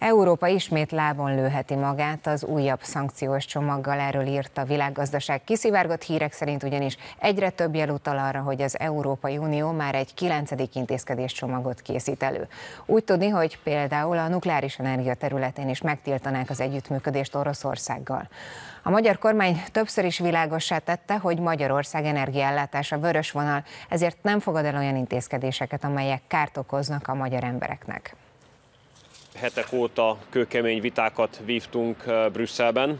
Európa ismét lábon lőheti magát az újabb szankciós csomaggal, erről írt a világgazdaság. Kiszivárgott hírek szerint ugyanis egyre több jel utal arra, hogy az Európai Unió már egy kilencedik intézkedés csomagot készít elő. Úgy tudni, hogy például a nukleáris energia területén is megtiltanák az együttműködést Oroszországgal. A magyar kormány többször is világossá tette, hogy Magyarország energiállátása vörös vonal, ezért nem fogad el olyan intézkedéseket, amelyek kárt okoznak a magyar embereknek hetek óta kőkemény vitákat vívtunk eh, Brüsszelben.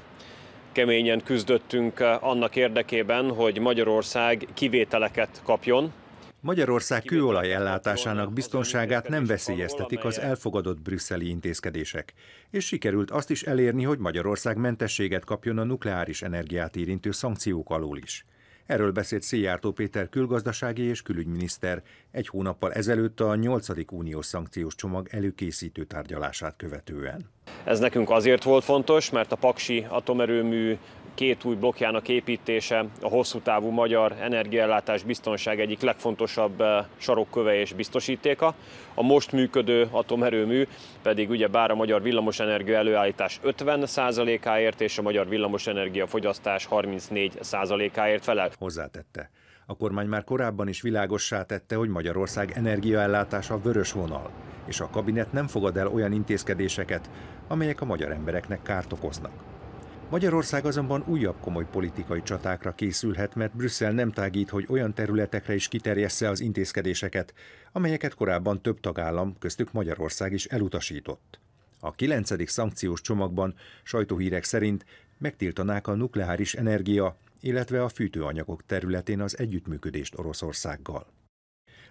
Keményen küzdöttünk eh, annak érdekében, hogy Magyarország kivételeket kapjon. Magyarország kőolaj ellátásának biztonságát nem veszélyeztetik az elfogadott brüsszeli intézkedések, és sikerült azt is elérni, hogy Magyarország mentességet kapjon a nukleáris energiát érintő szankciók alól is. Erről beszélt Széjártó Péter külgazdasági és külügyminiszter egy hónappal ezelőtt a 8. uniós szankciós csomag előkészítő tárgyalását követően. Ez nekünk azért volt fontos, mert a Paksi atomerőmű két új blokkjának építése a hosszú távú magyar energiaellátás biztonság egyik legfontosabb eh, sarokköve és biztosítéka. A most működő atomerőmű pedig ugye bár a magyar villamosenergia előállítás 50%-áért és a magyar villamosenergia fogyasztás 34%-áért felel. Hozzátette. A kormány már korábban is világossá tette, hogy Magyarország energiaellátása vörös vonal, és a kabinet nem fogad el olyan intézkedéseket, amelyek a magyar embereknek kárt okoznak. Magyarország azonban újabb komoly politikai csatákra készülhet, mert Brüsszel nem tágít, hogy olyan területekre is kiterjessze az intézkedéseket, amelyeket korábban több tagállam, köztük Magyarország is elutasított. A kilencedik szankciós csomagban sajtóhírek szerint megtiltanák a nukleáris energia, illetve a fűtőanyagok területén az együttműködést Oroszországgal.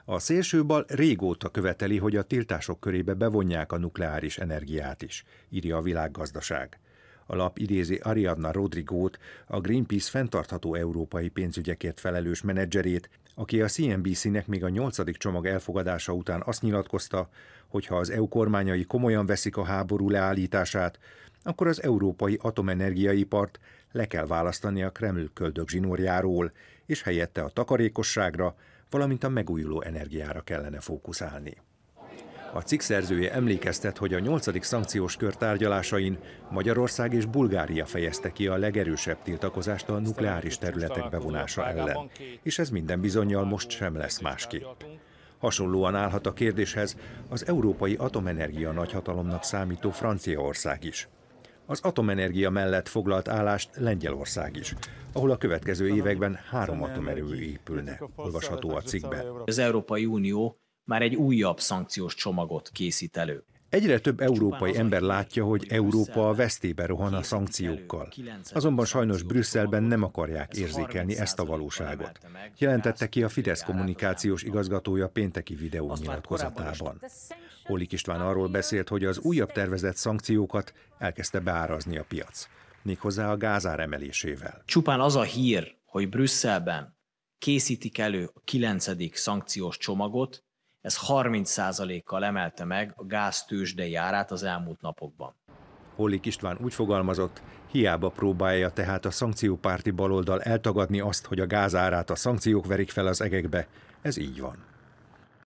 A bal régóta követeli, hogy a tiltások körébe bevonják a nukleáris energiát is, írja a világgazdaság. Alap idézi Ariadna Rodrigót, a Greenpeace fenntartható európai pénzügyekért felelős menedzserét, aki a CNBC-nek még a nyolcadik csomag elfogadása után azt nyilatkozta, hogy ha az EU kormányai komolyan veszik a háború leállítását, akkor az európai atomenergiaipart le kell választani a Kreml zsinórjáról, és helyette a takarékosságra, valamint a megújuló energiára kellene fókuszálni. A cikk szerzője emlékeztet, hogy a nyolcadik szankciós kör tárgyalásain Magyarország és Bulgária fejezte ki a legerősebb tiltakozást a nukleáris területek bevonása ellen, és ez minden bizonyal most sem lesz másképp. Hasonlóan állhat a kérdéshez az európai atomenergia nagyhatalomnak számító Franciaország is. Az atomenergia mellett foglalt állást Lengyelország is, ahol a következő években három atomerő épülne, olvasható a cikkben. Az Európai Unió már egy újabb szankciós csomagot készít elő. Egyre több európai ember látja, hogy Európa a vesztébe rohan a szankciókkal. Azonban sajnos Brüsszelben nem akarják érzékelni ezt a valóságot. Jelentette ki a Fidesz kommunikációs igazgatója pénteki videó nyilatkozatában. Holik István arról beszélt, hogy az újabb tervezett szankciókat elkezdte beárazni a piac, méghozzá a gázár emelésével. Csupán az a hír, hogy Brüsszelben készítik elő a kilencedik szankciós csomagot, ez 30%-kal emelte meg a gáztősdei árát az elmúlt napokban. Hollik István úgy fogalmazott, hiába próbálja tehát a szankciópárti baloldal eltagadni azt, hogy a gázárát a szankciók verik fel az egekbe. Ez így van.